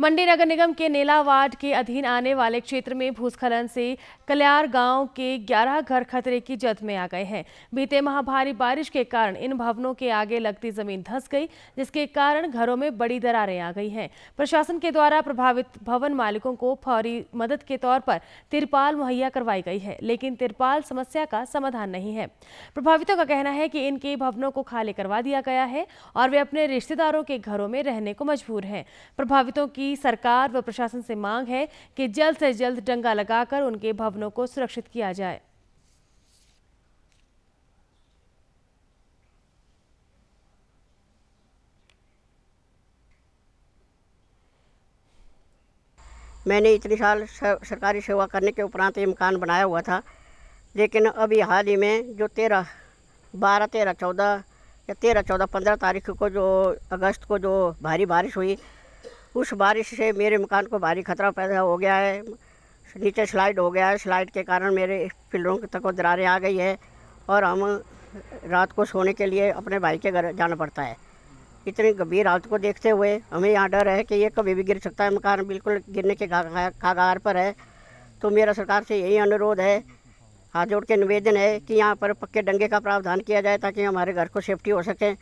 मंडी नगर निगम के नेला वार्ड के अधीन आने वाले क्षेत्र में भूस्खलन से कल्यार गांव के 11 घर खतरे की जद में आ गए हैं बीते माह भारी बारिश के कारण इन भवनों के आगे लगती जमीन धस गई जिसके कारण घरों में बड़ी दरारें आ गई हैं प्रशासन के द्वारा प्रभावित भवन मालिकों को फौरी मदद के तौर पर तिरपाल मुहैया करवाई गई है लेकिन तिरपाल समस्या का समाधान नहीं है प्रभावितों का कहना है कि इनके भवनों को खाली करवा दिया गया है और वे अपने रिश्तेदारों के घरों में रहने को मजबूर हैं प्रभावितों की की सरकार व प्रशासन से मांग है कि जल्द से जल्द डंगा लगाकर उनके भवनों को सुरक्षित किया जाए मैंने इतने साल सरकारी सेवा करने के उपरांत ये मकान बनाया हुआ था लेकिन अभी हाल ही में जो तेरह बारह तेरह चौदह या तेरह चौदह पंद्रह तारीख को जो अगस्त को जो भारी बारिश हुई उस बारिश से मेरे मकान को भारी खतरा पैदा हो गया है नीचे स्लाइड हो गया है स्लाइड के कारण मेरे पिलरों तक दरारें आ गई है और हम रात को सोने के लिए अपने भाई के घर जाना पड़ता है इतनी गंभीर हालत को देखते हुए हमें यहाँ डर है कि ये कभी भी गिर सकता है मकान बिल्कुल गिरने के कागार पर है तो मेरा सरकार से यही अनुरोध है हाथ जोड़ के निवेदन है कि यहाँ पर पक्के डंगे का प्रावधान किया जाए ताकि हमारे घर को सेफ्टी हो सके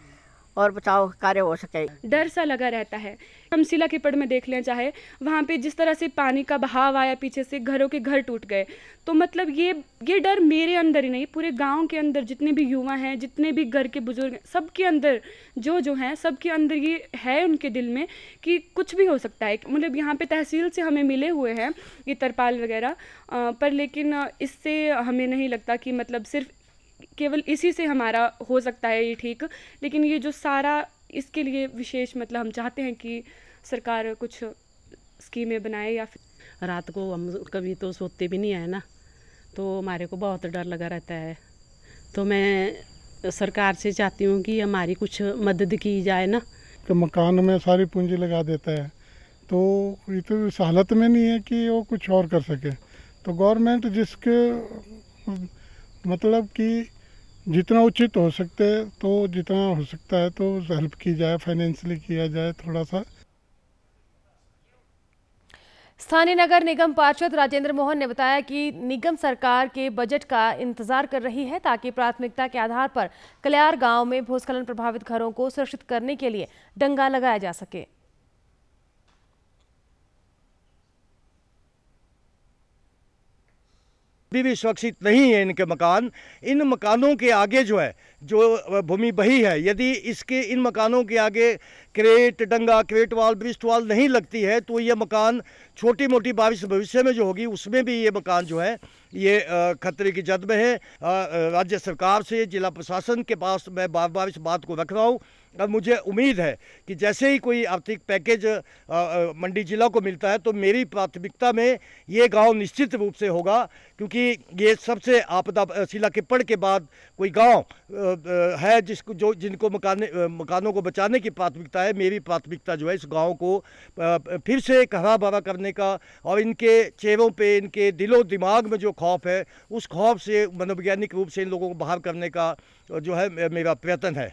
और बचाव कार्य हो सके डर सा लगा रहता है हम सिला किपड़ में देख लें चाहे वहाँ पे जिस तरह से पानी का बहाव आया पीछे से घरों के घर टूट गए तो मतलब ये ये डर मेरे अंदर ही नहीं पूरे गांव के अंदर जितने भी युवा हैं जितने भी घर के बुजुर्ग सबके अंदर जो जो हैं सबके अंदर ये है उनके दिल में कि कुछ भी हो सकता है मतलब यहाँ पे तहसील से हमें मिले हुए हैं ये तरपाल वगैरह पर लेकिन इससे हमें नहीं लगता कि मतलब सिर्फ केवल इसी से हमारा हो सकता है ये ठीक लेकिन ये जो सारा इसके लिए विशेष मतलब हम चाहते हैं कि सरकार कुछ स्कीमें बनाए या फिर रात को हम कभी तो सोते भी नहीं आए ना तो हमारे को बहुत डर लगा रहता है तो मैं सरकार से चाहती हूँ कि हमारी कुछ मदद की जाए ना तो मकान में सारी पूंजी लगा देता है तो ये तो इस हालत में नहीं है कि वो कुछ और कर सके तो गवर्नमेंट जिसके मतलब कि जितना उचित हो सकते तो जितना हो सकता है तो हेल्प की जाए फाइनेंशियली किया जाए थोड़ा सा स्थानीय नगर निगम पार्षद राजेंद्र मोहन ने बताया कि निगम सरकार के बजट का इंतजार कर रही है ताकि प्राथमिकता के आधार पर कल्यार गांव में भूस्खलन प्रभावित घरों को सुरक्षित करने के लिए डंगा लगाया जा सके अभी भी सुरक्षित नहीं है इनके मकान इन मकानों के आगे जो है जो भूमि बही है यदि इसके इन मकानों के आगे क्रेट डंगा क्रेट वाल ब्रिस्ट वाल नहीं लगती है तो ये मकान छोटी मोटी बारिश भविष्य में जो होगी उसमें भी ये मकान जो है ये खतरे की जद में है राज्य सरकार से जिला प्रशासन के पास मैं बार बार इस बात को रख रहा हूँ अब मुझे उम्मीद है कि जैसे ही कोई आर्थिक पैकेज मंडी जिला को मिलता है तो मेरी प्राथमिकता में ये गांव निश्चित रूप से होगा क्योंकि ये सबसे आपदा शिला पड़ के बाद कोई गांव है जिसको जो जिनको मकान मकानों को बचाने की प्राथमिकता है मेरी प्राथमिकता जो है इस गांव को फिर से कहरा भरा करने का और इनके चेहरों पे इनके दिलो दिमाग में जो खौफ है उस खौफ से मनोवैज्ञानिक रूप से इन लोगों को बाहर करने का जो है मेरा प्रयत्न है